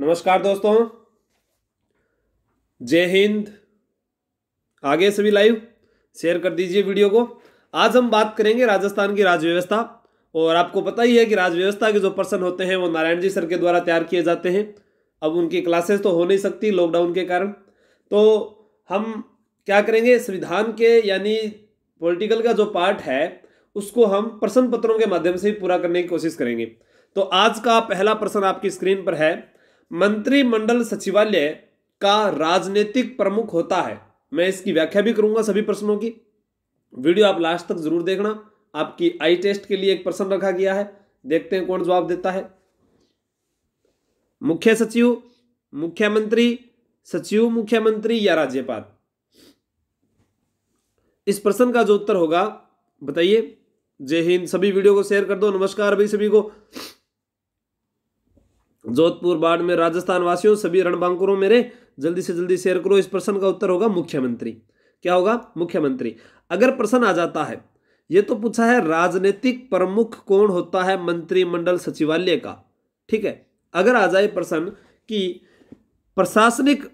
नमस्कार दोस्तों जय हिंद आगे सभी लाइव शेयर कर दीजिए वीडियो को आज हम बात करेंगे राजस्थान की राज्य व्यवस्था और आपको पता ही है कि राज्य व्यवस्था के जो पर्सन होते हैं वो नारायण जी सर के द्वारा तैयार किए जाते हैं अब उनकी क्लासेस तो हो नहीं सकती लॉकडाउन के कारण तो हम क्या करेंगे संविधान के यानी पॉलिटिकल का जो पार्ट है उसको हम प्रश्न पत्रों के माध्यम से पूरा करने की कोशिश करेंगे तो आज का पहला प्रश्न आपकी स्क्रीन पर है मंत्रिमंडल सचिवालय का राजनीतिक प्रमुख होता है मैं इसकी व्याख्या भी करूंगा सभी प्रश्नों की वीडियो आप लास्ट तक जरूर देखना आपकी आई टेस्ट के लिए एक प्रश्न रखा गया है देखते हैं कौन जवाब देता है मुख्य सचिव मुख्यमंत्री सचिव मुख्यमंत्री या राज्यपाल इस प्रश्न का जो उत्तर होगा बताइए जय हिंद सभी वीडियो को शेयर कर दो नमस्कार भाई सभी को जोधपुर बाड़मेर राजस्थान वासियों सभी रणबांकुरों मेरे जल्दी से जल्दी शेयर करो इस प्रश्न का उत्तर होगा मुख्यमंत्री क्या होगा मुख्यमंत्री अगर प्रश्न आ जाता है ये तो पूछा है राजनीतिक प्रमुख कौन होता है मंत्रिमंडल सचिवालय का ठीक है अगर आ जाए प्रश्न कि प्रशासनिक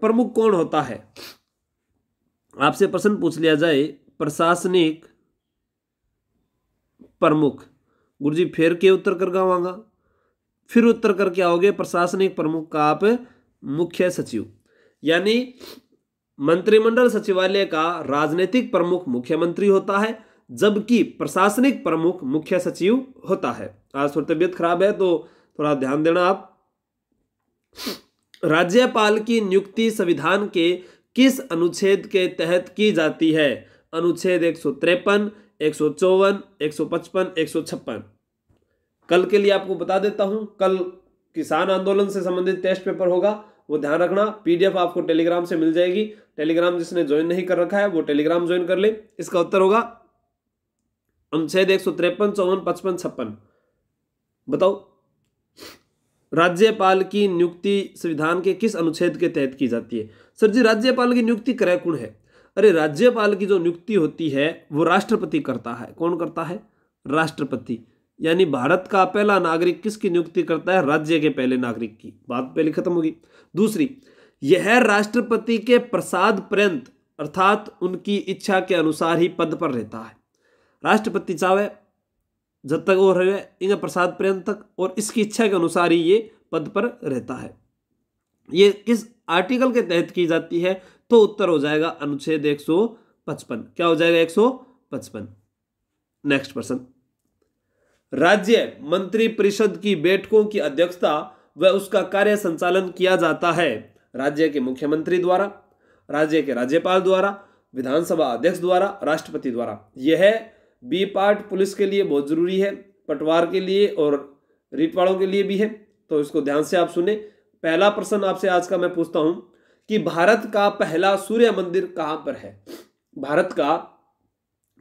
प्रमुख कौन होता है आपसे प्रश्न पूछ लिया जाए प्रशासनिक प्रमुख गुरुजी फिर के उत्तर कर गाँवागा फिर उत्तर कर क्या प्रशासनिक प्रमुख का आप मुख्य सचिव यानी मंत्रिमंडल सचिवालय का राजनीतिक प्रमुख मुख्यमंत्री होता है जबकि प्रशासनिक प्रमुख मुख्य सचिव होता है आज थोड़ी तबियत खराब है तो थोड़ा ध्यान देना आप राज्यपाल की नियुक्ति संविधान के किस अनुच्छेद के तहत की जाती है अनुच्छेद एक सौ तिरपन एक सौ चौवन एक सौ पचपन एक सौ छप्पन कल के लिए आपको बता देता हूं कल किसान आंदोलन से संबंधित टेस्ट पेपर होगा वो ध्यान रखना पीडीएफ आपको टेलीग्राम से मिल जाएगी टेलीग्राम जिसने ज्वाइन नहीं कर रखा है वो टेलीग्राम ज्वाइन कर ले इसका उत्तर होगा अनुच्छेद एक सौ त्रेपन चौवन पचपन छप्पन बताओ राज्यपाल की नियुक्ति संविधान के किस अनुच्छेद के तहत की जाती है सर जी राज्यपाल की नियुक्ति क्रय कुण है अरे राज्यपाल की जो नियुक्ति होती है वो राष्ट्रपति करता है कौन करता है राष्ट्रपति यानी भारत का पहला नागरिक किसकी नियुक्ति करता है राज्य के पहले नागरिक की बात पहले खत्म होगी दूसरी यह राष्ट्रपति के प्रसाद पर्यंत अर्थात उनकी इच्छा के अनुसार ही पद पर रहता है राष्ट्रपति चावे जब तक वो रहे इनका प्रसाद पर्यंत तक और इसकी इच्छा के अनुसार ही ये पद पर रहता है ये किस आर्टिकल के तहत की जाती है तो उत्तर हो जाएगा अनुच्छेद एक क्या हो जाएगा एक नेक्स्ट प्रश्न राज्य मंत्री परिषद की बैठकों की अध्यक्षता व उसका कार्य संचालन किया जाता है राज्य के मुख्यमंत्री द्वारा राज्य के राज्यपाल द्वारा विधानसभा अध्यक्ष द्वारा राष्ट्रपति द्वारा यह बी पार्ट पुलिस के लिए बहुत ज़रूरी है पटवार के लिए और रीटवाड़ों के लिए भी है तो इसको ध्यान से आप सुने पहला प्रश्न आपसे आज का मैं पूछता हूं कि भारत का पहला सूर्य मंदिर कहां पर है भारत का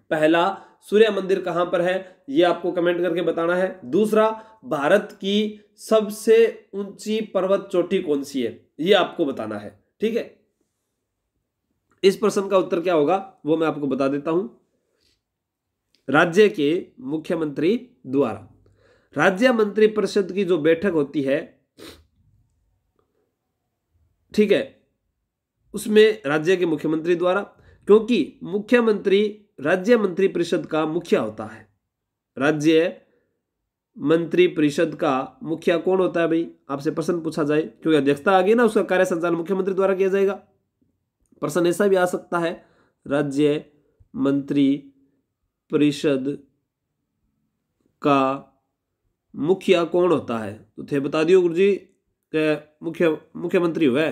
पहला सूर्य मंदिर कहां पर है ये आपको कमेंट करके बताना है दूसरा भारत की सबसे ऊंची पर्वत चोटी कौन सी है ये आपको बताना है ठीक है इस प्रश्न का उत्तर क्या होगा वो मैं आपको बता देता हूं राज्य के मुख्यमंत्री द्वारा राज्य मंत्री परिषद की जो बैठक होती है ठीक है उसमें राज्य के मुख्यमंत्री द्वारा क्योंकि मुख्यमंत्री राज्य मंत्रिपरिषद का मुखिया होता है राज्य मंत्रिपरिषद का मुखिया कौन होता है भाई आपसे प्रश्न पूछा जाए क्योंकि अध्यक्षता आ गई ना उसका कार्य संचालन मुख्यमंत्री द्वारा किया जाएगा प्रश्न ऐसा भी आ सकता है राज्य मंत्री परिषद का मुखिया कौन होता है तो थे बता दियो गुरु जी मुख्य मुख्यमंत्री हुआ है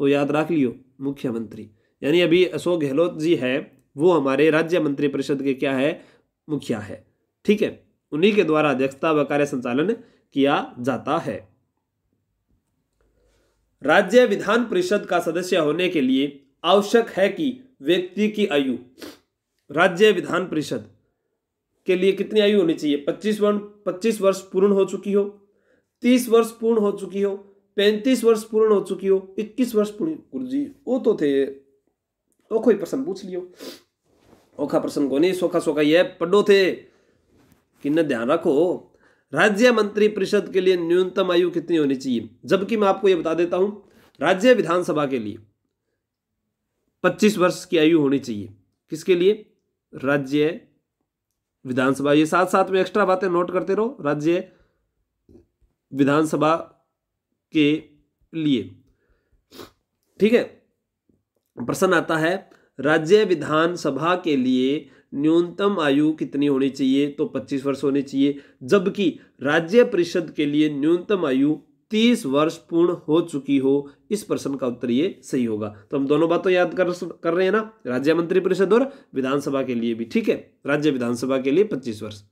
वो याद रख लियो मुख्यमंत्री यानी अभी अशोक गहलोत जी है वो हमारे राज्य मंत्री परिषद के क्या है मुखिया है ठीक है उन्हीं के द्वारा अध्यक्षता व कार्य संचालन किया जाता है राज्य विधान परिषद का सदस्य होने के लिए आवश्यक है कि व्यक्ति की आयु राज्य विधान परिषद के लिए कितनी आयु होनी चाहिए पच्चीस वर्ष पच्चीस वर्ष पूर्ण हो चुकी हो तीस वर्ष पूर्ण हो चुकी हो पैंतीस वर्ष पूर्ण हो चुकी हो इक्कीस वर्ष पूर्ण गुरु जी वो तो थे वो तो कोई प्रश्न पूछ लियो प्रश्न को नहीं सोखा सोखा यह पड्डो थे न ध्यान रखो राज्य मंत्री परिषद के लिए न्यूनतम आयु कितनी होनी चाहिए जबकि मैं आपको यह बता देता हूं राज्य विधानसभा के लिए 25 वर्ष की आयु होनी चाहिए किसके लिए राज्य विधानसभा ये साथ साथ में एक्स्ट्रा बातें नोट करते रहो राज्य विधानसभा के लिए ठीक है प्रश्न आता है राज्य विधानसभा के लिए न्यूनतम आयु कितनी होनी चाहिए तो 25 वर्ष होनी चाहिए जबकि राज्य परिषद के लिए न्यूनतम आयु 30 वर्ष पूर्ण हो चुकी हो इस प्रश्न का उत्तर ये सही होगा तो हम दोनों बातों याद कर कर रहे हैं ना राज्य मंत्री परिषद और विधानसभा के लिए भी ठीक है राज्य विधानसभा के लिए 25 वर्ष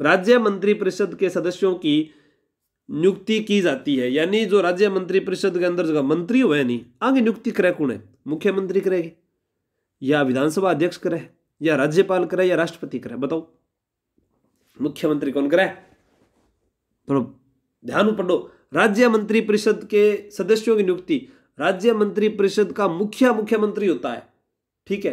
राज्य मंत्री परिषद के सदस्यों की नियुक्ति की जाती है यानी जो राज्य मंत्री परिषद के अंदर जगह मंत्री हुए नहीं आगे नियुक्ति करे कौन है मुख्यमंत्री करेगी या विधानसभा अध्यक्ष करे या राज्यपाल करे या राष्ट्रपति करे बताओ मुख्यमंत्री कौन करे ध्यान पढ़ो राज्य मंत्री परिषद के सदस्यों की नियुक्ति राज्य मंत्री परिषद का मुखिया मुख्यमंत्री होता है ठीक है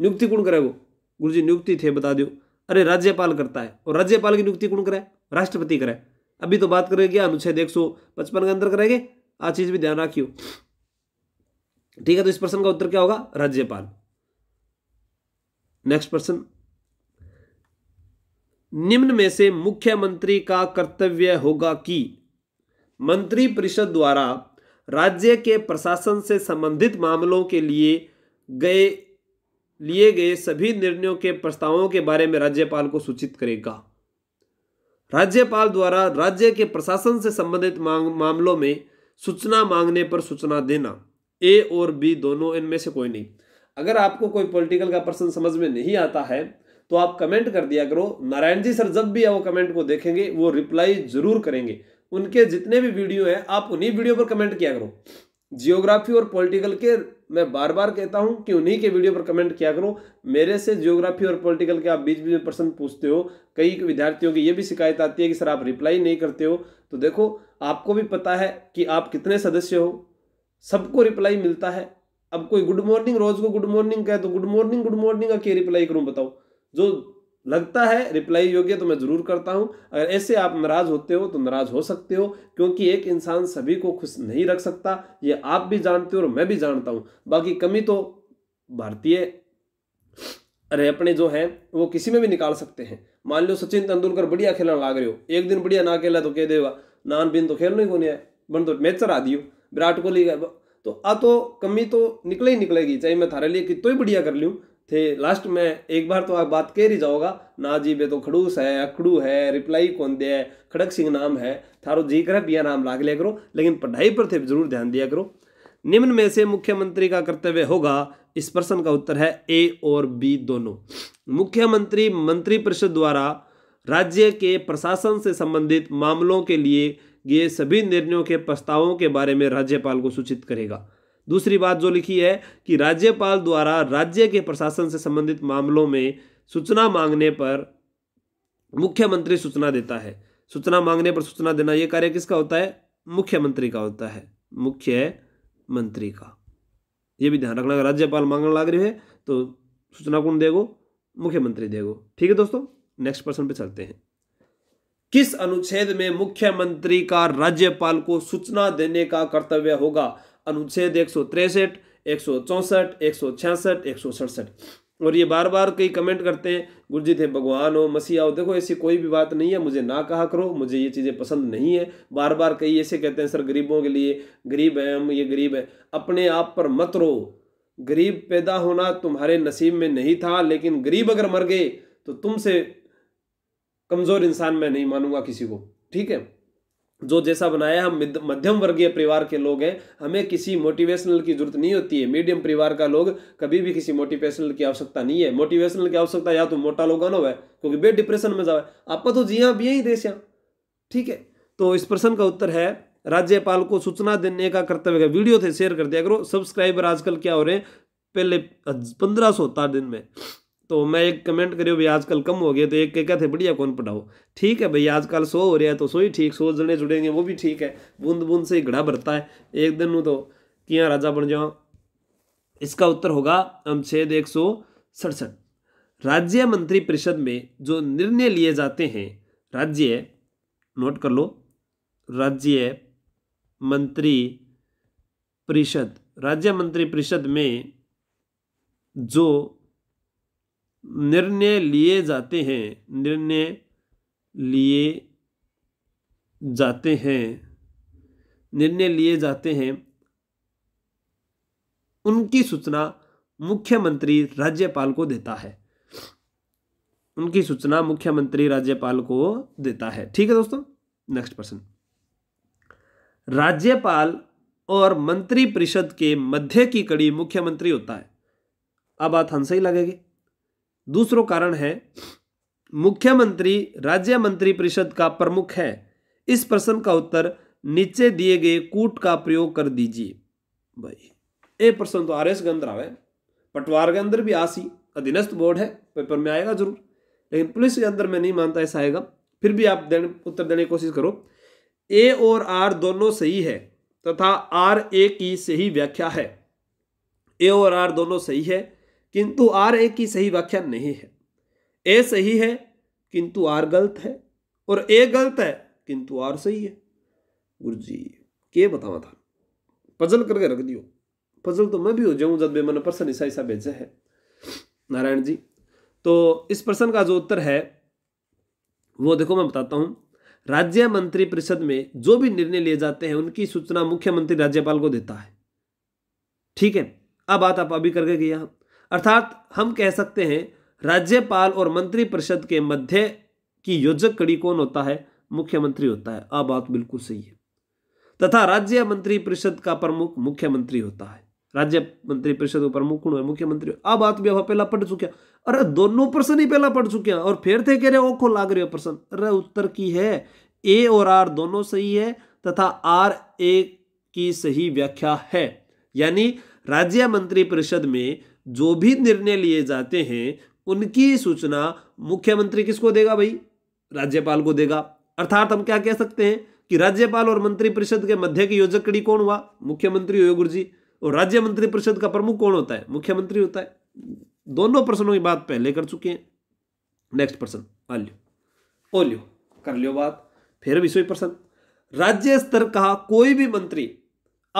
नियुक्ति कौन करे वो गुरु जी नियुक्ति थे बता दो अरे राज्यपाल करता है और राज्यपाल की नियुक्ति कौन करे राष्ट्रपति करे अभी तो बात करेंगे अनुच्छेद एक सौ पचपन के अंदर करेंगे आ चीज भी ध्यान रखियो ठीक है तो इस प्रश्न का उत्तर क्या होगा राज्यपाल नेक्स्ट प्रश्न निम्न में से मुख्यमंत्री का कर्तव्य होगा कि मंत्रिपरिषद द्वारा राज्य के प्रशासन से संबंधित मामलों के लिए गए लिए गए सभी निर्णयों के प्रस्तावों के बारे में राज्यपाल को सूचित करेगा राज्यपाल द्वारा राज्य के प्रशासन से संबंधित मामलों में सूचना मांगने पर सूचना देना ए और बी दोनों इनमें से कोई नहीं अगर आपको कोई पॉलिटिकल का पर्सन समझ में नहीं आता है तो आप कमेंट कर दिया करो नारायण जी सर जब भी वो कमेंट को देखेंगे वो रिप्लाई जरूर करेंगे उनके जितने भी वीडियो हैं आप उन्हीं वीडियो पर कमेंट किया करो जियोग्राफी और पॉलिटिकल के मैं बार बार कहता हूं कि उन्हीं के वीडियो पर कमेंट किया करो मेरे से जियोग्राफी और पॉलिटिकल के आप बीच बीच में प्रश्न पूछते हो कई विद्यार्थियों की ये भी शिकायत आती है कि सर आप रिप्लाई नहीं करते हो तो देखो आपको भी पता है कि आप कितने सदस्य हो सबको रिप्लाई मिलता है अब कोई गुड मॉर्निंग रोज को गुड मॉर्निंग कहे तो गुड मॉर्निंग गुड मॉर्निंग का क्या रिप्लाई करूं बताओ जो लगता है रिप्लाई योग्य तो मैं ज़रूर करता हूं अगर ऐसे आप नाराज़ होते हो तो नाराज़ हो सकते हो क्योंकि एक इंसान सभी को खुश नहीं रख सकता ये आप भी जानते हो और मैं भी जानता हूं बाकी कमी तो भारतीय अरे अपने जो है वो किसी में भी निकाल सकते हैं मान लो सचिन तेंदुलकर बढ़िया खेलना लाग रहे हो एक दिन बढ़िया ना खेला तो कह देगा नान बिन तो खेलने को नहीं है बन तो मैच चरा दियो विराट कोहली तो आ तो कमी तो निकले ही निकलेगी चाहे मैं थारे लिए कितो ही बढ़िया कर लूँ थे लास्ट में एक बार तो आप बात कह रही जाओगा ना जी बे तो खड़ूस है अकड़ू है रिप्लाई कौन दे है खड़क सिंह नाम है थारो जी कर बिया नाम लाग लिया करो लेकिन पढ़ाई पर थे जरूर ध्यान दिया करो निम्न में से मुख्यमंत्री का कर्तव्य होगा इस प्रश्न का उत्तर है ए और बी दोनों मुख्यमंत्री मंत्रिपरिषद द्वारा राज्य के प्रशासन से संबंधित मामलों के लिए ये सभी निर्णयों के प्रस्तावों के बारे में राज्यपाल को सूचित करेगा दूसरी बात जो लिखी है कि राज्यपाल द्वारा राज्य के प्रशासन से संबंधित मामलों में सूचना मांगने पर मुख्यमंत्री सूचना देता है सूचना मांगने पर सूचना देना यह कार्य किसका होता है मुख्यमंत्री का होता है मुख्य मंत्री का यह भी ध्यान रखना राज्यपाल मांगने लग रही है तो सूचना कौन देगो मुख्यमंत्री देगो ठीक है दोस्तों नेक्स्ट पर्सन पे चलते हैं किस अनुच्छेद में मुख्यमंत्री का राज्यपाल को सूचना देने का कर्तव्य होगा अनुच्छेद एक सौ तिरसठ एक सौ चौंसठ एक सौ छियासठ एक सौ सड़सठ और ये बार बार कई कमेंट करते हैं गुरुजी थे भगवान हो मसीहा हो देखो ऐसी कोई भी बात नहीं है मुझे ना कहा करो मुझे ये चीज़ें पसंद नहीं है बार बार कई ऐसे कहते हैं सर गरीबों के लिए गरीब है हम ये गरीब है अपने आप पर मत रो गरीब पैदा होना तुम्हारे नसीब में नहीं था लेकिन गरीब अगर मर गए तो तुमसे कमज़ोर इंसान मैं नहीं मानूंगा किसी को ठीक है जो जैसा बनाया हम मध्यम वर्गीय परिवार के लोग हैं हमें किसी मोटिवेशनल की जरूरत नहीं होती है मीडियम परिवार का लोग कभी भी किसी मोटिवेशनल की आवश्यकता नहीं है मोटिवेशनल की आवश्यकता या तो मोटा लोग हो क्योंकि बे डिप्रेशन में जावा आपका तो जिया हाँ, भी यही देश ठीक है तो इस प्रश्न का उत्तर है राज्यपाल को सूचना देने का कर्तव्य का वीडियो थे शेयर कर दिया करो सब्सक्राइबर आजकल क्या हो रहे हैं पहले पंद्रह सौ दिन में तो मैं एक कमेंट करियो भाई आजकल कम हो गया तो एक क्या थे बढ़िया कौन पढ़ाओ ठीक है भाई आजकल सो हो रहा है तो सो ही ठीक सो जने जुड़ेंगे वो भी ठीक है बूंद बूंद से ही घड़ा भरता है एक दिन तो किया राजा बन जाओ इसका उत्तर होगा अनुच्छेद एक सौ सड़सठ राज्य मंत्री परिषद में जो निर्णय लिए जाते हैं राज्य नोट कर लो राज्य मंत्री परिषद राज्य मंत्री परिषद में जो निर्णय लिए जाते हैं निर्णय लिए जाते हैं निर्णय लिए जाते हैं उनकी सूचना मुख्यमंत्री राज्यपाल को देता है उनकी सूचना मुख्यमंत्री राज्यपाल को देता है ठीक है दोस्तों नेक्स्ट प्रश्न राज्यपाल और मंत्रिपरिषद के मध्य की कड़ी मुख्यमंत्री होता है अब बात हंसा ही लगेगी दूसरो कारण है मुख्यमंत्री राज्य मंत्री परिषद का प्रमुख है इस प्रश्न का उत्तर नीचे दिए गए कूट का प्रयोग कर दीजिए भाई ये प्रश्न तो आर एस के अंदर आवे पटवार के अंदर भी आसी अधीनस्थ बोर्ड है पेपर में आएगा जरूर लेकिन पुलिस के अंदर मैं नहीं मानता ऐसा आएगा फिर भी आप देने, उत्तर देने की कोशिश करो ए और आर दोनों सही है तथा आर ए की सही व्याख्या है ए और आर दोनों सही है किंतु आर ए की सही व्याख्या नहीं है ए सही है किंतु आर गलत है और ए गलत है किंतु आर सही है गुरु जी के बतावा था पजल करके रख दियो पजल तो मैं भी हो जाऊं जब मैंने प्रश्न ईसा ईसा भेजा है नारायण जी तो इस प्रश्न का जो उत्तर है वो देखो मैं बताता हूँ राज्य मंत्री परिषद में जो भी निर्णय लिए जाते हैं उनकी सूचना मुख्यमंत्री राज्यपाल को देता है ठीक है अब बात आप अभी करके गया अर्थात हम कह सकते हैं राज्यपाल और मंत्रिपरिषद के मध्य की योजक कड़ी कौन होता है मुख्यमंत्री होता है आ बात बिल्कुल सही है तथा राज्य मंत्री परिषद का प्रमुख मुख्यमंत्री होता है राज्य मंत्री परिषद का प्रमुख कौन है मुख्यमंत्री आ बात भी पहला पढ़ चुके अरे दोनों प्रश्न ही पहला पढ़ चुके हैं और फिर थे कह रहे ओखो लाग रहे हो प्रश्न अरे उत्तर की है ए और आर दोनों सही है तथा आर ए की सही व्याख्या है यानी राज्य मंत्री परिषद में जो भी निर्णय लिए जाते हैं उनकी सूचना मुख्यमंत्री किसको देगा भाई राज्यपाल को देगा अर्थात हम क्या कह सकते हैं कि राज्यपाल और मंत्रिपरिषद के मध्य की योजक कड़ी कौन हुआ मुख्यमंत्री हुए गुरु जी और राज्य मंत्रिपरिषद का प्रमुख कौन होता है मुख्यमंत्री होता है दोनों प्रश्नों की बात पहले कर चुके हैं नेक्स्ट प्रश्न आ ओलियो कर लियो बात फिर विश्व प्रश्न राज्य स्तर का कोई भी मंत्री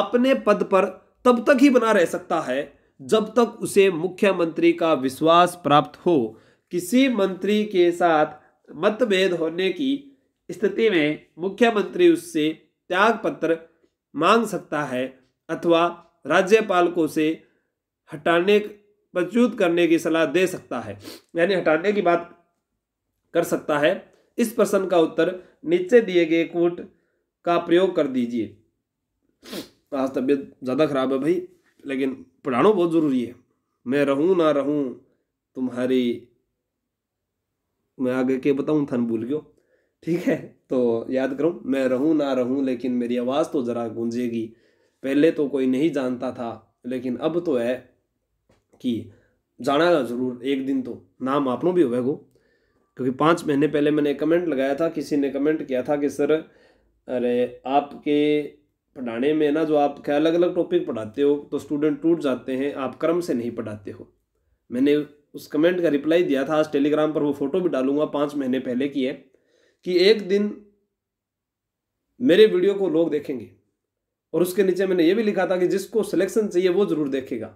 अपने पद पर तब तक ही बना रह सकता है जब तक उसे मुख्यमंत्री का विश्वास प्राप्त हो किसी मंत्री के साथ मतभेद होने की स्थिति में मुख्यमंत्री उससे त्याग पत्र मांग सकता है अथवा राज्यपाल को उसे हटाने प्रच्युत करने की सलाह दे सकता है यानी हटाने की बात कर सकता है इस प्रश्न का उत्तर नीचे दिए गए कोट का प्रयोग कर दीजिए आज तबीयत ज़्यादा खराब है भाई लेकिन पढ़ाना बहुत ज़रूरी है मैं रहूँ ना रहूँ तुम्हारी मैं आगे के बताऊँ थन भूल गयो ठीक है तो याद करूँ मैं रहूँ ना रहूँ लेकिन मेरी आवाज़ तो ज़रा गूंजेगी पहले तो कोई नहीं जानता था लेकिन अब तो है कि जाना ज़रूर एक दिन तो नाम आपनों भी होगा गो क्योंकि पाँच महीने पहले मैंने कमेंट लगाया था किसी ने कमेंट किया था कि सर अरे आपके पढ़ाने में ना जो आप क्या अलग अलग टॉपिक पढ़ाते हो तो स्टूडेंट टूट जाते हैं आप क्रम से नहीं पढ़ाते हो मैंने उस कमेंट का रिप्लाई दिया था आज टेलीग्राम पर वो फ़ोटो भी डालूंगा पाँच महीने पहले की है कि एक दिन मेरे वीडियो को लोग देखेंगे और उसके नीचे मैंने ये भी लिखा था कि जिसको सिलेक्शन चाहिए वो ज़रूर देखेगा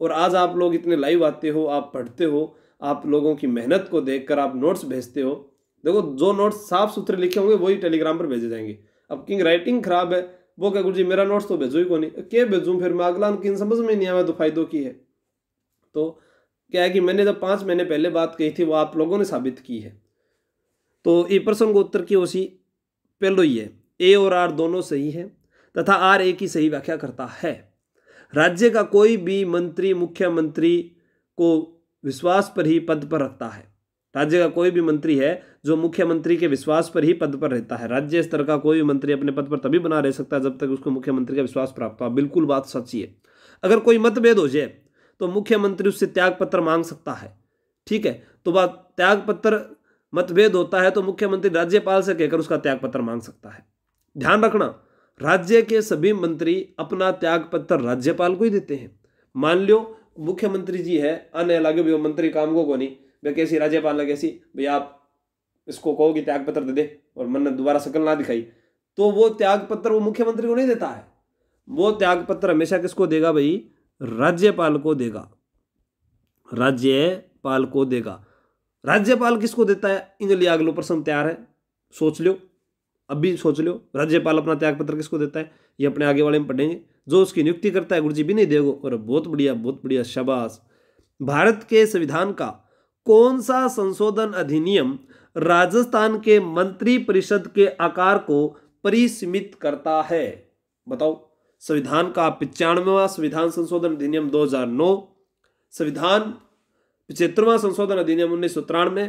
और आज आप लोग इतने लाइव आते हो आप पढ़ते हो आप लोगों की मेहनत को देख आप नोट्स भेजते हो देखो जो नोट्स साफ सुथरे लिखे होंगे वही टेलीग्राम पर भेजे जाएंगे अब किंग राइटिंग खराब है वो क्या गुरु जी मेरा नोट्स तो भेजो ही को नहीं क्या भेजूँ फिर मैं अगला किन समझ में नहीं आया तो फायदों की है तो क्या है कि मैंने जब पाँच महीने पहले बात कही थी वो आप लोगों ने साबित की है तो ये प्रश्न को उत्तर की ओसी पहलो ही है ए और आर दोनों सही है तथा आर ए की सही व्याख्या करता है राज्य का कोई भी मंत्री मुख्यमंत्री को विश्वास पर ही पद पर रखता है राज्य का कोई भी मंत्री है जो मुख्यमंत्री के विश्वास पर ही पद पर रहता है राज्य स्तर का कोई भी मंत्री अपने पद पर तभी बना रह सकता है जब तक उसको मुख्यमंत्री का विश्वास प्राप्त हो बिल्कुल बात सच्ची है अगर कोई मतभेद हो जाए तो मुख्यमंत्री उससे त्यागपत्र मांग सकता है ठीक है तो बात त्यागपत्र मतभेद होता है तो मुख्यमंत्री राज्यपाल से कहकर उसका त्यागपत्र मांग सकता है ध्यान रखना राज्य के सभी मंत्री अपना त्यागपत्र राज्यपाल को ही देते हैं मान लियो मुख्यमंत्री जी है अन्य लागे भी मंत्री काम को नहीं कैसी राज्यपाल कैसी भाई आप इसको कहो कि त्याग पत्र दे दे और मन ने दोबारा शकल ना दिखाई तो वो त्याग पत्र वो मुख्यमंत्री को नहीं देता है वो त्याग पत्र हमेशा किसको देगा भाई राज्यपाल को देगा राज्यपाल को देगा राज्यपाल किसको देता है इंगली आगलो प्रश्न तैयार है सोच लो अभी सोच लो राज्यपाल अपना त्याग पत्र किसको देता है ये अपने आगे वाले में पढ़ेंगे जो उसकी नियुक्ति करता है गुरुजी भी नहीं देगा और बहुत बढ़िया बहुत बढ़िया शबाश भारत के संविधान का कौन सा संशोधन अधिनियम राजस्थान के मंत्री परिषद के आकार को परिसीमित करता है बताओ संविधान का पिचानवेवा संविधान संशोधन अधिनियम 2009 संविधान पिछहत्तरवा संशोधन अधिनियम उन्नीस सौ तिरानवे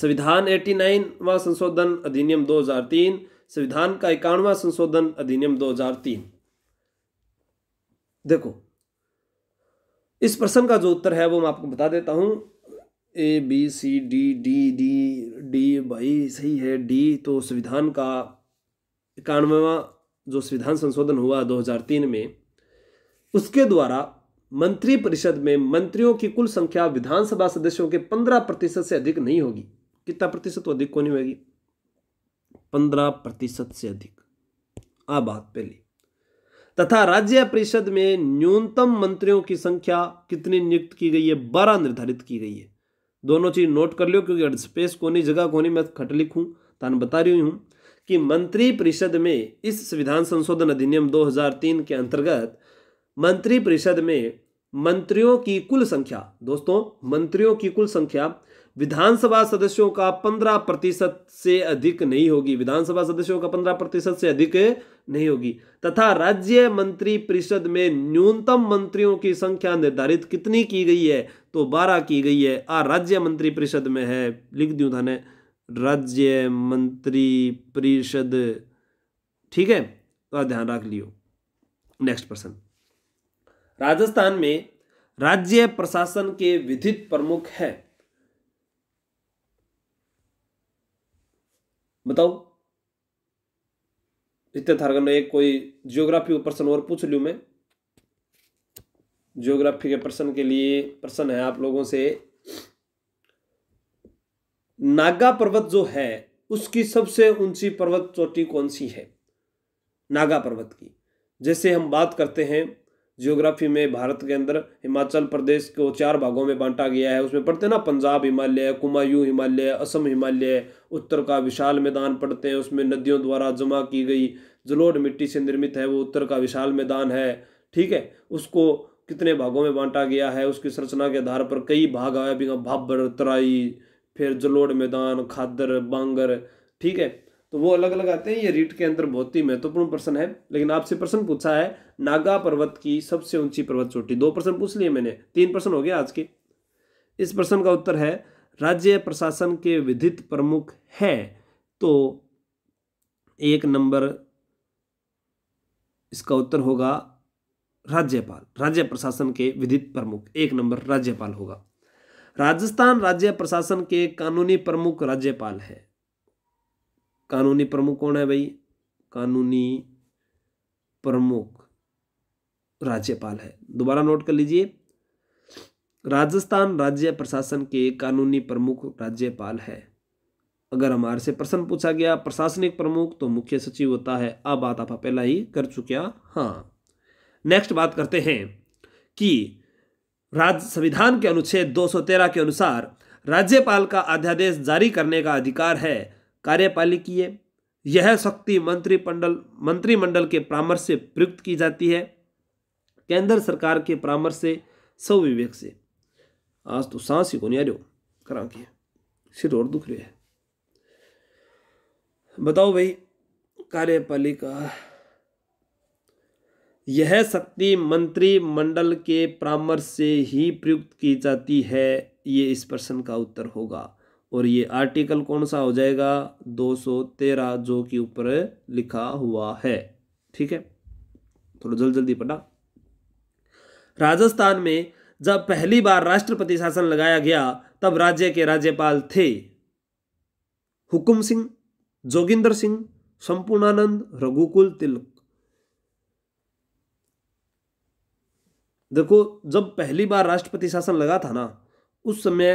संविधान एटी नाइनवा संशोधन अधिनियम 2003 संविधान का इक्यानवा संशोधन अधिनियम 2003 देखो इस प्रश्न का जो उत्तर है वो मैं आपको बता देता हूं A B C D D D D भाई सही है डी तो संविधान का इक्यानवेवा जो संविधान संशोधन हुआ 2003 में उसके द्वारा मंत्री परिषद में मंत्रियों की कुल संख्या विधानसभा सदस्यों के पंद्रह प्रतिशत से अधिक नहीं होगी कितना प्रतिशत तो अधिक को नहीं होगी पंद्रह प्रतिशत से अधिक आ बात पहली तथा राज्य परिषद में न्यूनतम मंत्रियों की संख्या कितनी नियुक्त की गई है बारह निर्धारित की गई है दोनों चीज़ नोट कर लियो क्योंकि स्पेस कोनी जगह कोनी मैं खट लिखूँ तान तो बता रही हूँ कि मंत्री परिषद में इस संविधान संशोधन अधिनियम 2003 के अंतर्गत मंत्री परिषद में मंत्रियों की कुल संख्या दोस्तों मंत्रियों की कुल संख्या विधानसभा सदस्यों का पंद्रह प्रतिशत से अधिक नहीं होगी विधानसभा सदस्यों का पंद्रह प्रतिशत से अधिक नहीं होगी तथा राज्य मंत्री परिषद में न्यूनतम मंत्रियों की संख्या निर्धारित कितनी की गई है तो बारह की गई है आ राज्य मंत्री परिषद में है लिख दूं थाने राज्य मंत्री परिषद ठीक है तो ध्यान रख लियो नेक्स्ट प्रश्न राजस्थान में राज्य प्रशासन के विधित प्रमुख है बताओ इतने थारगन एक कोई जियोग्राफी प्रश्न और पूछ लू मैं जियोग्राफी के प्रश्न के लिए प्रश्न है आप लोगों से नागा पर्वत जो है उसकी सबसे ऊंची पर्वत चोटी कौन सी है नागा पर्वत की जैसे हम बात करते हैं जियोग्राफी में भारत के अंदर हिमाचल प्रदेश को चार भागों में बांटा गया है उसमें पढ़ते हैं ना पंजाब हिमालय कुमायूं हिमालय असम हिमालय उत्तर का विशाल मैदान पढ़ते हैं उसमें नदियों द्वारा जमा की गई जलोढ़ मिट्टी से निर्मित है वो उत्तर का विशाल मैदान है ठीक है उसको कितने भागों में बांटा गया है उसकी संरचना के आधार पर कई भाग आया भी भाबर तराई फिर जलोड़ मैदान खादर बांगर ठीक है तो वो अलग अलग आते हैं ये रीट के अंदर बहुत ही महत्वपूर्ण प्रश्न है लेकिन आपसे प्रश्न पूछा है नागा पर्वत की सबसे ऊंची पर्वत चोटी दो प्रश्न पूछ लिए मैंने तीन प्रश्न हो गया आज के इस प्रश्न का उत्तर है राज्य प्रशासन के विधित प्रमुख है तो एक नंबर इसका उत्तर होगा राज्यपाल राज्य प्रशासन के विधित प्रमुख एक नंबर राज्यपाल होगा राजस्थान राज्य प्रशासन के कानूनी प्रमुख राज्यपाल है कानूनी प्रमुख कौन है भाई कानूनी प्रमुख राज्यपाल है दोबारा नोट कर लीजिए राजस्थान राज्य प्रशासन के कानूनी प्रमुख राज्यपाल है अगर हमारे से प्रश्न पूछा गया प्रशासनिक प्रमुख तो मुख्य सचिव होता है अब बात आप पहला ही कर चुके हाँ नेक्स्ट बात करते हैं कि राज्य संविधान के अनुच्छेद 213 के अनुसार राज्यपाल का अध्यादेश जारी करने का अधिकार है कार्यपालिकीय यह शक्ति मंत्रिमंडल मंत्रिमंडल के परामर्श से प्रयुक्त की जाती है केंद्र सरकार के परामर्श से सब विवेक से आज तो सांस ही को नहीं आ रहे करा के सिर और दुख रहे है बताओ भाई कार्यपालिका यह शक्ति मंत्रिमंडल के परामर्श से ही प्रयुक्त की जाती है ये इस प्रश्न का उत्तर होगा और ये आर्टिकल कौन सा हो जाएगा 213 जो कि ऊपर लिखा हुआ है ठीक है थोड़ा जल्द जल्दी पढ़ा राजस्थान में जब पहली बार राष्ट्रपति शासन लगाया गया तब राज्य के राज्यपाल थे हुकुम सिंह जोगिंदर सिंह संपूर्णानंद रघुकुल तिलक देखो जब पहली बार राष्ट्रपति शासन लगा था ना उस समय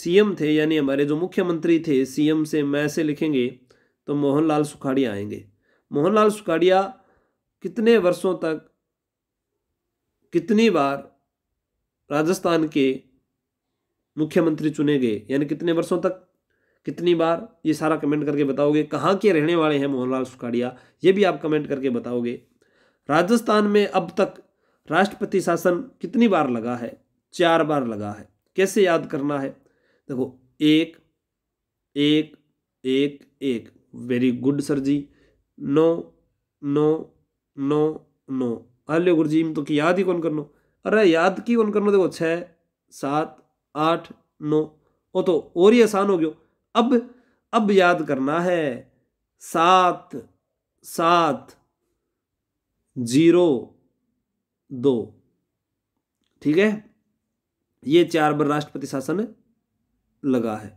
सीएम थे यानी हमारे जो मुख्यमंत्री थे सीएम से मैं से लिखेंगे तो मोहनलाल सुखाड़िया आएंगे मोहनलाल सुखाड़िया कितने वर्षों तक कितनी बार राजस्थान के मुख्यमंत्री चुने गए यानी कितने वर्षों तक कितनी बार ये सारा कमेंट करके बताओगे कहाँ के रहने वाले हैं मोहनलाल सुखाड़िया ये भी आप कमेंट करके बताओगे राजस्थान में अब तक राष्ट्रपति शासन कितनी बार लगा है चार बार लगा है कैसे याद करना है देखो एक एक एक एक वेरी गुड सर जी नौ नौ नौ नौ हल्यो गुरु जी तो की याद ही कौन करनो अरे याद की कौन करनो देखो छः सात आठ नौ वो तो और ही आसान हो गयो अब अब याद करना है सात सात जीरो दो ठीक है ये चार बार राष्ट्रपति शासन लगा है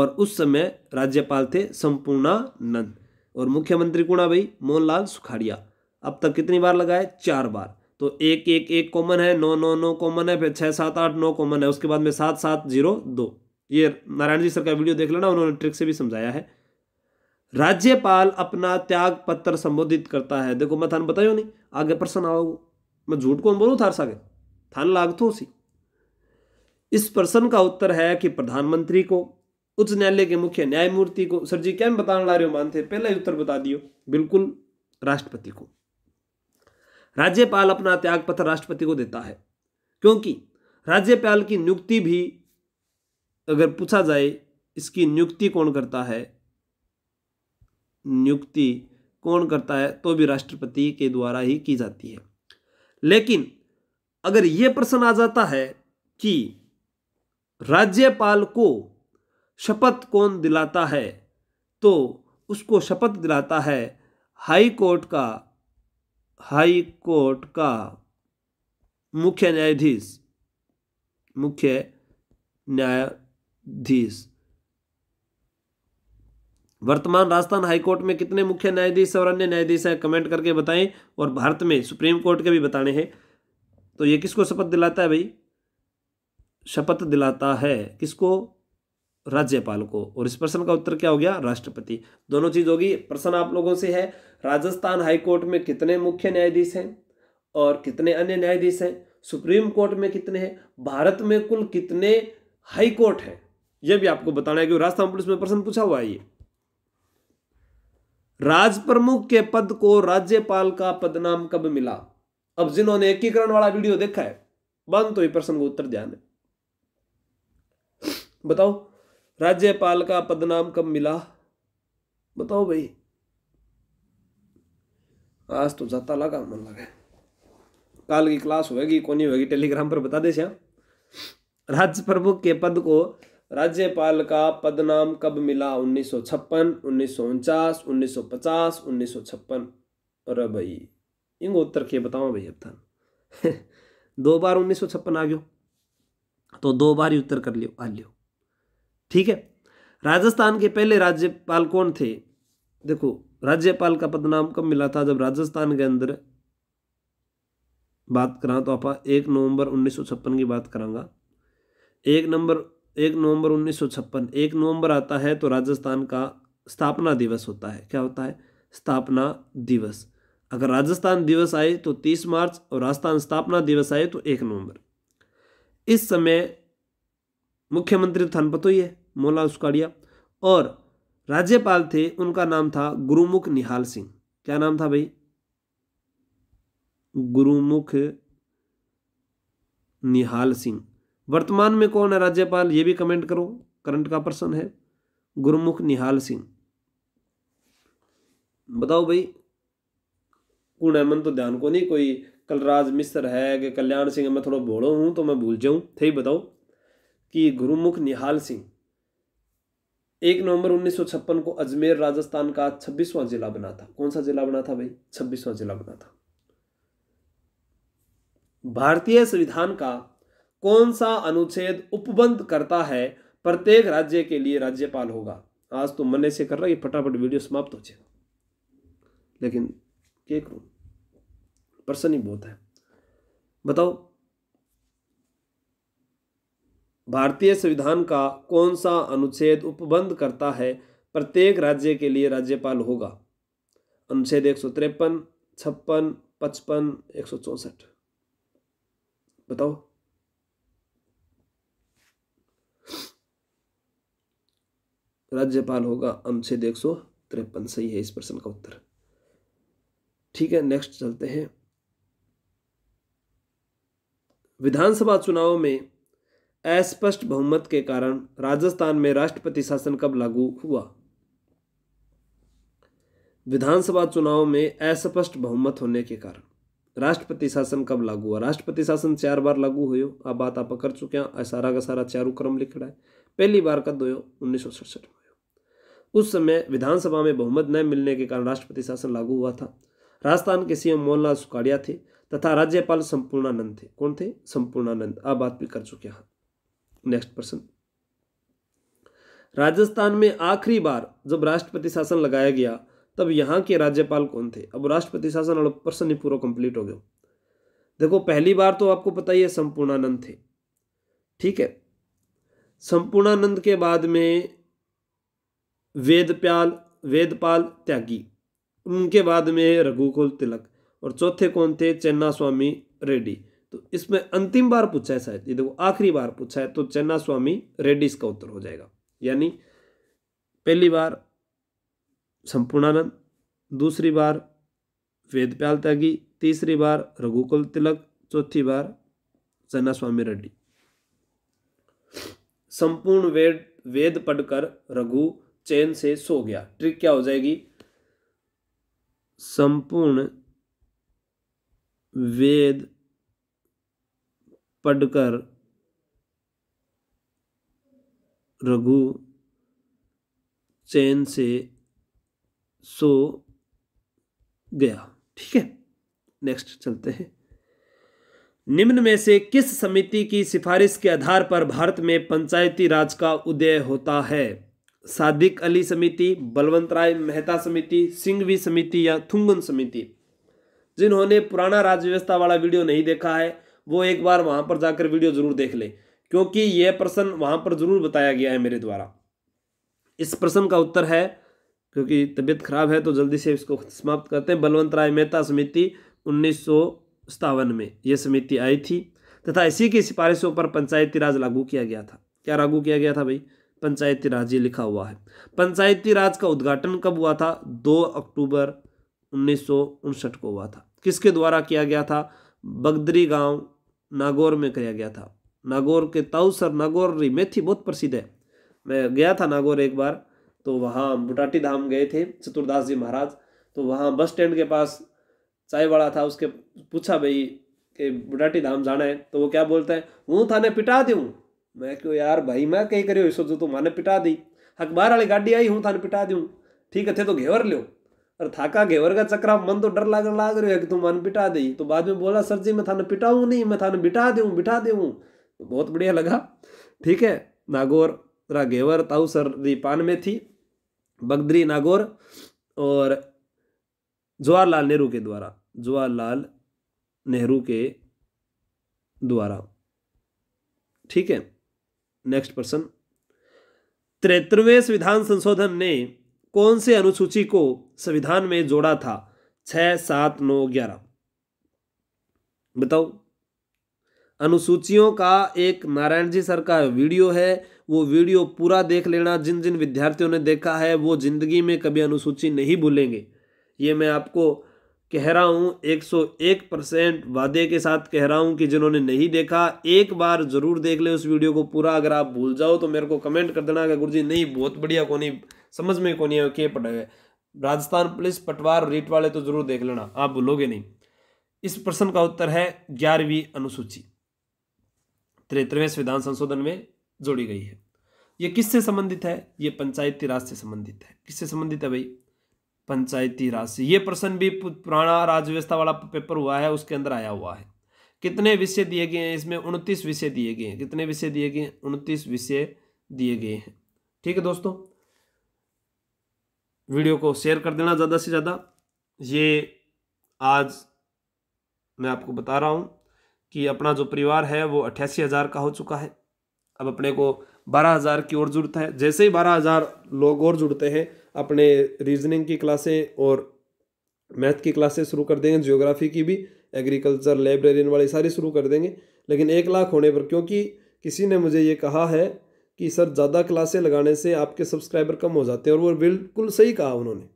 और उस समय राज्यपाल थे संपूर्णानंद और मुख्यमंत्री कौन भाई मोहनलाल सुखाड़िया अब तक कितनी बार लगाए चार बार तो एक एक एक कॉमन है नौ नौ नौ कॉमन है फिर छः सात आठ नौ कॉमन है उसके बाद में सात सात जीरो दो ये नारायण जी सर का वीडियो देख लेना उन्होंने ट्रिक से भी समझाया है राज्यपाल अपना त्याग पत्र संबोधित करता है देखो मैं थान बतायो नहीं आगे प्रश्न आओ मैं झूठ कौन बोलूँ थार सागे थान लाग तो उसी इस प्रश्न का उत्तर है कि प्रधानमंत्री को उच्च न्यायालय के मुख्य न्यायमूर्ति को सर जी क्या बताने ला रहे हो मानते पहला ही उत्तर बता दियो बिल्कुल राष्ट्रपति को राज्यपाल अपना त्यागपत्र राष्ट्रपति को देता है क्योंकि राज्यपाल की नियुक्ति भी अगर पूछा जाए इसकी नियुक्ति कौन करता है नियुक्ति कौन करता है तो भी राष्ट्रपति के द्वारा ही की जाती है लेकिन अगर ये प्रश्न आ जाता है कि राज्यपाल को शपथ कौन दिलाता है तो उसको शपथ दिलाता है हाई कोर्ट का हाई कोर्ट का मुख्य न्यायाधीश मुख्य न्यायाधीश वर्तमान राजस्थान हाईकोर्ट में कितने मुख्य न्यायाधीश और अन्य न्यायाधीश हैं कमेंट करके बताएं और भारत में सुप्रीम कोर्ट के भी बताने हैं तो ये किसको शपथ दिलाता है भाई शपथ दिलाता है किसको राज्यपाल को और इस प्रश्न का उत्तर क्या हो गया राष्ट्रपति दोनों चीज होगी प्रश्न आप लोगों से है राजस्थान हाईकोर्ट में कितने मुख्य न्यायाधीश हैं और कितने अन्य न्यायाधीश हैं सुप्रीम कोर्ट में कितने हैं भारत में कुल कितने हाई कोर्ट हैं यह भी आपको बताना है कि राजस्थान पुलिस में प्रश्न पूछा हुआ है ये राज प्रमुख के पद को राज्यपाल का पद नाम कब मिला अब जिन्होंने एकीकरण वाला वीडियो देखा है बंद तो ये प्रश्न को उत्तर ध्यान बताओ राज्यपाल का पदनाम कब मिला बताओ भाई आज तो जाता लगा मन लगा काल की क्लास होगी कोनी होगी टेलीग्राम पर बता दे श्या राज्य प्रमुख के पद को राज्यपाल का पदनाम कब मिला उन्नीस सौ छप्पन उन्नीस सौ उनचास उन्नीस सौ पचास उन्नीस सौ छप्पन अरे भाई इंग उत्तर के बताओ भाई अब था दो बार उन्नीस सौ छप्पन आ गयो तो दो बार ही उत्तर कर लियो आ लियो ठीक है राजस्थान के पहले राज्यपाल कौन थे देखो राज्यपाल का पदनाम कब मिला था जब राजस्थान के अंदर बात करा तो आप एक नवंबर उन्नीस की बात करांगा एक नंबर एक नवंबर उन्नीस एक नवंबर आता है तो राजस्थान का स्थापना दिवस होता है क्या होता है स्थापना दिवस अगर राजस्थान दिवस आए तो 30 मार्च और राजस्थान स्थापना दिवस आए तो एक नवंबर इस समय मुख्यमंत्री तो ही है मोला उसकाड़िया और राज्यपाल थे उनका नाम था गुरुमुख निहाल सिंह क्या नाम था भाई गुरुमुख निहाल सिंह वर्तमान में कौन है राज्यपाल ये भी कमेंट करो करंट का पर्सन है गुरुमुख निहाल सिंह बताओ भाई है मन तो ध्यान को नहीं कोई कलराज मिश्र है कि कल्याण सिंह मैं थोड़ा बोलो हूँ तो मैं भूल जाऊँ थे बताओ कि गुरुमुख निहाल सिंह एक नवंबर उन्नीस को अजमेर राजस्थान का छब्बीसवां जिला बना था कौन सा जिला बना था भाई छब्बीसवां जिला बना था भारतीय संविधान का कौन सा अनुच्छेद उपबंध करता है प्रत्येक राज्य के लिए राज्यपाल होगा आज तो मन ऐसे कर रहा है फटाफट वीडियो समाप्त हो जाएगा लेकिन क्या प्रश्न ही बहुत है बताओ भारतीय संविधान का कौन सा अनुच्छेद उपबंध करता है प्रत्येक राज्य के लिए राज्यपाल होगा अनुच्छेद एक सौ तिरपन छप्पन पचपन एक सौ चौसठ बताओ राज्यपाल होगा अनुच्छेद एक सौ तिरपन सही है इस प्रश्न का उत्तर ठीक है नेक्स्ट चलते हैं विधानसभा चुनाव में अस्पष्ट बहुमत के कारण राजस्थान में राष्ट्रपति शासन कब लागू हुआ विधानसभा चुनाव में अस्पष्ट बहुमत होने के कारण राष्ट्रपति शासन कब लागू हुआ राष्ट्रपति शासन चार बार लागू हुए आप बात आप कर चुके हैं सारा का सारा चारू क्रम लिख रहा है पहली बार कद हो उन्नीस सौ सड़सठ में उस समय विधानसभा में बहुमत न मिलने के कारण राष्ट्रपति शासन लागू हुआ था राजस्थान के सीएम मोहनलाल सुखाड़िया थे तथा राज्यपाल संपूर्णानंद थे कौन थे संपूर्णानंद आप बात भी कर चुके हैं नेक्स्ट प्रश्न राजस्थान में आखिरी बार जब राष्ट्रपति शासन लगाया गया तब यहाँ के राज्यपाल कौन थे अब राष्ट्रपति शासन वाला प्रश्न ही पूरा कंप्लीट हो गया देखो पहली बार तो आपको पता ही है संपूर्णानंद थे ठीक है संपूर्णानंद के बाद में वेदप्याल वेदपाल त्यागी उनके बाद में रघुकुल तिलक और चौथे कौन थे चेन्ना स्वामी रेड्डी तो इसमें अंतिम बार पूछा है शायद ये देखो आखिरी बार पूछा है तो चन्ना स्वामी रेड्डी का उत्तर हो जाएगा यानी पहली बार संपूर्णानंद दूसरी बार वेद प्याल त्यागी तीसरी बार रघुकुल तिलक चौथी बार चन्ना स्वामी रेड्डी संपूर्ण वेद वेद पढ़कर रघु चैन से सो गया ट्रिक क्या हो जाएगी संपूर्ण वेद पढ़कर रघु चैन से सो गया ठीक है नेक्स्ट चलते हैं निम्न में से किस समिति की सिफारिश के आधार पर भारत में पंचायती राज का उदय होता है सादिक अली समिति बलवंत राय मेहता समिति सिंघवी समिति या थुंगन समिति जिन्होंने पुराना राज्य व्यवस्था वाला वीडियो नहीं देखा है वो एक बार वहाँ पर जाकर वीडियो ज़रूर देख ले क्योंकि यह प्रश्न वहाँ पर ज़रूर बताया गया है मेरे द्वारा इस प्रश्न का उत्तर है क्योंकि तबीयत खराब है तो जल्दी से इसको समाप्त करते हैं बलवंत राय मेहता समिति उन्नीस में यह समिति आई थी तथा इसी की सिफारिशों पर पंचायती राज लागू किया गया था क्या लागू किया गया था भाई पंचायती राज ये लिखा हुआ है पंचायती राज का उद्घाटन कब हुआ था दो अक्टूबर उन्नीस को हुआ था किसके द्वारा किया गया था बगदरी गांव नागौर में किया गया था नागौर के ताउसर री मेथी बहुत प्रसिद्ध है मैं गया था नागौर एक बार तो वहाँ बुटाटी धाम गए थे चतुर्दास जी महाराज तो वहाँ बस स्टैंड के पास चाय वाला था उसके पूछा भाई कि बुटाटी धाम जाना है तो वो क्या बोलता है हूँ थाने पिटा दूँ मैं क्यों यार भाई मैं कहीं करियो इसो जो तू माने पिटा दी अखबार वाली गाड़ी आई हूँ थाने पिटा दूँ ठीक है थे तो घेवर लो और थाका घेवर का चक्रा मन तो डर लागने लाग रहे है कि तू मन बिटा दे तो बाद में बोला सर जी मैं थाने पिटाऊँ नहीं मैं थाने बिठा दूँ बिठा दूँ तो बहुत बढ़िया लगा ठीक है नागौर रा घेवर ताऊ सर दी पान में थी बगदरी नागौर और जवाहरलाल नेहरू के द्वारा जवाहरलाल नेहरू के द्वारा ठीक है नेक्स्ट पर्सन तिहत्तरवें संविधान संशोधन ने कौन से अनुसूची को संविधान में जोड़ा था छह सात नौ ग्यारह बताओ अनुसूचियों का एक नारायण जी सर का वीडियो है वो वीडियो पूरा देख लेना जिन जिन विद्यार्थियों ने देखा है वो जिंदगी में कभी अनुसूची नहीं भूलेंगे ये मैं आपको कह रहा हूँ एक सौ एक परसेंट वादे के साथ कह रहा हूँ कि जिन्होंने नहीं देखा एक बार ज़रूर देख ले उस वीडियो को पूरा अगर आप भूल जाओ तो मेरे को कमेंट कर देना गुरु जी नहीं बहुत बढ़िया ही समझ में को नहीं है के पट राजस्थान पुलिस पटवार रीट वाले तो जरूर देख लेना आप भूलोगे नहीं इस प्रश्न का उत्तर है ग्यारहवीं अनुसूची तिहत्तरवें संविधान संशोधन में जोड़ी गई है ये किससे संबंधित है ये पंचायती राज से संबंधित है किससे संबंधित है भाई पंचायती राज से ये प्रश्न भी पुराना राज व्यवस्था वाला पेपर हुआ है उसके अंदर आया हुआ है कितने विषय दिए गए हैं इसमें उनतीस विषय दिए गए हैं कितने विषय दिए गए हैं उनतीस विषय दिए गए हैं ठीक है दोस्तों वीडियो को शेयर कर देना ज़्यादा से ज़्यादा ये आज मैं आपको बता रहा हूँ कि अपना जो परिवार है वो अट्ठासी हज़ार का हो चुका है अब अपने को बारह हज़ार की और ज़रूरत है जैसे ही बारह हज़ार लोग और जुड़ते हैं अपने रीजनिंग की क्लासें और मैथ की क्लासें शुरू कर देंगे जियोग्राफी की भी एग्रीकल्चर लाइब्रेरियन वाली सारी शुरू कर देंगे लेकिन एक लाख होने पर क्योंकि किसी ने मुझे ये कहा है कि सर ज़्यादा क्लासें लगाने से आपके सब्सक्राइबर कम हो जाते हैं और वो बिल्कुल सही कहा उन्होंने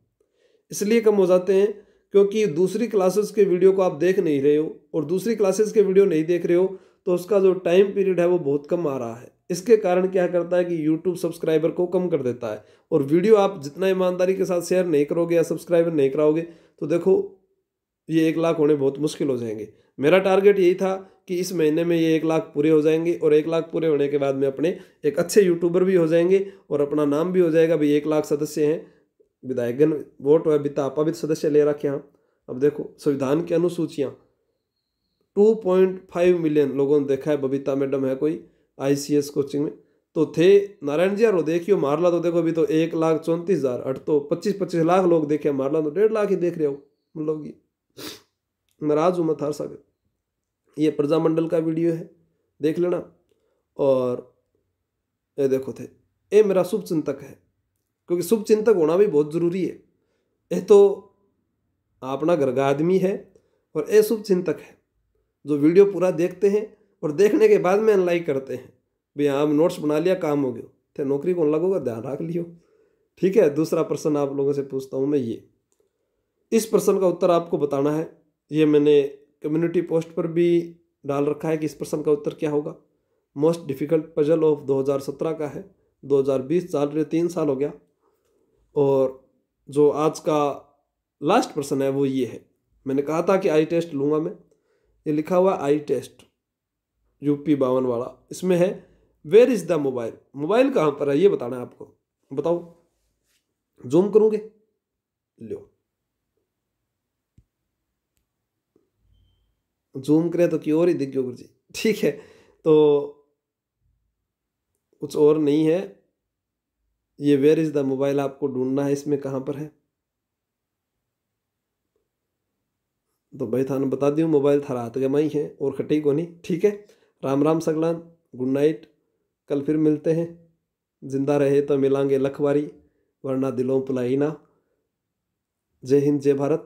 इसलिए कम हो जाते हैं क्योंकि दूसरी क्लासेस के वीडियो को आप देख नहीं रहे हो और दूसरी क्लासेस के वीडियो नहीं देख रहे हो तो उसका जो टाइम पीरियड है वो बहुत कम आ रहा है इसके कारण क्या करता है कि यूट्यूब सब्सक्राइबर को कम कर देता है और वीडियो आप जितना ईमानदारी के साथ शेयर नहीं करोगे या सब्सक्राइबर नहीं कराओगे तो देखो ये एक लाख होने बहुत मुश्किल हो जाएंगे मेरा टारगेट यही था कि इस महीने में ये एक लाख पूरे हो जाएंगे और एक लाख पूरे होने के बाद में अपने एक अच्छे यूट्यूबर भी हो जाएंगे और अपना नाम भी हो जाएगा भाई एक लाख सदस्य हैं विधायकगण वोट व आपा भी सदस्य ले रखे हैं अब देखो संविधान की अनुसूचियाँ 2.5 मिलियन लोगों ने देखा है बबीता मैडम है कोई आईसीएस कोचिंग में तो थे नारायण जी यार देखियो मारला तो देखो अभी तो एक लाख चौंतीस हज़ार अठ तो पच्चीस पच्चीस लाख लोग देखे मारला तो डेढ़ लाख ही देख रहे हो मतलब कि नाराज हूँ मैं थार सागर ये प्रजामंडल का वीडियो है देख लेना और ये देखो थे ये मेरा शुभ चिंतक है क्योंकि शुभ चिंतक होना भी बहुत ज़रूरी है ये तो अपना घर का आदमी है और ये शुभ चिंतक है जो वीडियो पूरा देखते हैं और देखने के बाद में अनलाइक करते हैं भाई हाँ, आप नोट्स बना लिया काम हो गया थे नौकरी कौन लगोगा ध्यान रख लियो ठीक है दूसरा प्रश्न आप लोगों से पूछता हूँ मैं ये इस प्रश्न का उत्तर आपको बताना है ये मैंने कम्युनिटी पोस्ट पर भी डाल रखा है कि इस प्रश्न का उत्तर क्या होगा मोस्ट डिफ़िकल्ट पजल ऑफ 2017 का है 2020 साल रहे तीन साल हो गया और जो आज का लास्ट प्रश्न है वो ये है मैंने कहा था कि आई टेस्ट लूँगा मैं ये लिखा हुआ आई टेस्ट यूपी बावन वाला इसमें है where is the mobile mobile कहाँ पर है ये बताना है आपको बताओ जूम करूँगे लो जूम करें तो की और ही दिख गुरु जी ठीक है तो कुछ और नहीं है ये वेयर इज़ द मोबाइल आपको ढूंढना है इसमें कहाँ पर है तो भाई थाने बता दियो मोबाइल थारा हाथ के माई है और खटी को नहीं ठीक है राम राम सगलान गुड नाइट कल फिर मिलते हैं जिंदा रहे तो मिलांगे लखवारी वरना दिलों पुलाई ना जय हिंद जय भारत